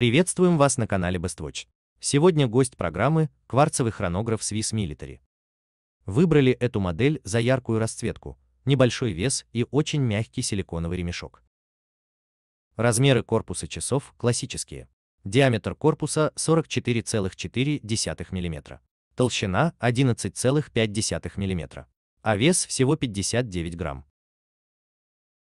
Приветствуем вас на канале Bestwatch. Сегодня гость программы – кварцевый хронограф Swiss Military. Выбрали эту модель за яркую расцветку, небольшой вес и очень мягкий силиконовый ремешок. Размеры корпуса часов классические. Диаметр корпуса 44,4 мм. Толщина 11,5 мм. А вес всего 59 грамм.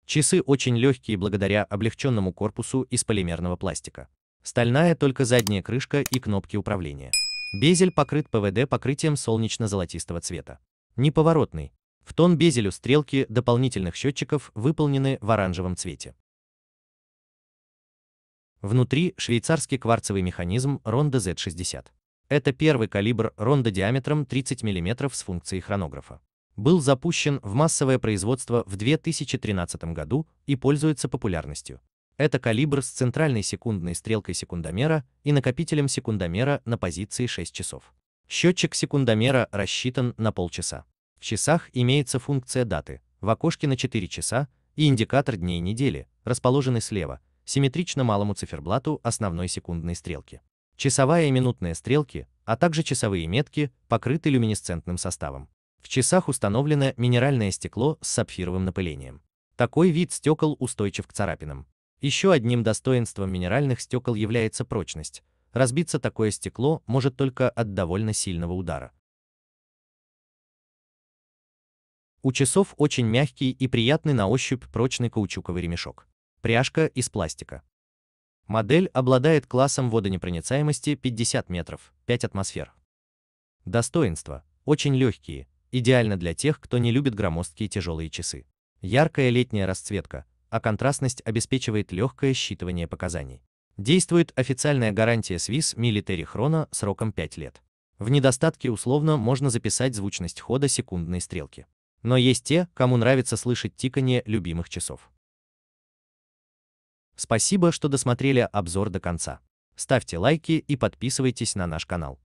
Часы очень легкие благодаря облегченному корпусу из полимерного пластика стальная только задняя крышка и кнопки управления. Безель покрыт ПВД покрытием солнечно-золотистого цвета. Неповоротный. В тон безелю стрелки дополнительных счетчиков выполнены в оранжевом цвете. Внутри швейцарский кварцевый механизм Ronda Z60. Это первый калибр Ronda диаметром 30 мм с функцией хронографа. Был запущен в массовое производство в 2013 году и пользуется популярностью. Это калибр с центральной секундной стрелкой секундомера и накопителем секундомера на позиции 6 часов. Счетчик секундомера рассчитан на полчаса. В часах имеется функция даты, в окошке на 4 часа и индикатор дней недели, расположенный слева, симметрично малому циферблату основной секундной стрелки. Часовая и минутная стрелки, а также часовые метки, покрыты люминесцентным составом. В часах установлено минеральное стекло с сапфировым напылением. Такой вид стекол устойчив к царапинам. Еще одним достоинством минеральных стекол является прочность. Разбиться такое стекло может только от довольно сильного удара. У часов очень мягкий и приятный на ощупь прочный каучуковый ремешок. Пряжка из пластика. Модель обладает классом водонепроницаемости 50 метров, 5 атмосфер. Достоинства. Очень легкие, идеально для тех, кто не любит громоздкие тяжелые часы. Яркая летняя расцветка, а контрастность обеспечивает легкое считывание показаний. Действует официальная гарантия Swiss Military Chrono сроком 5 лет. В недостатке условно можно записать звучность хода секундной стрелки. Но есть те, кому нравится слышать тикание любимых часов. Спасибо, что досмотрели обзор до конца. Ставьте лайки и подписывайтесь на наш канал.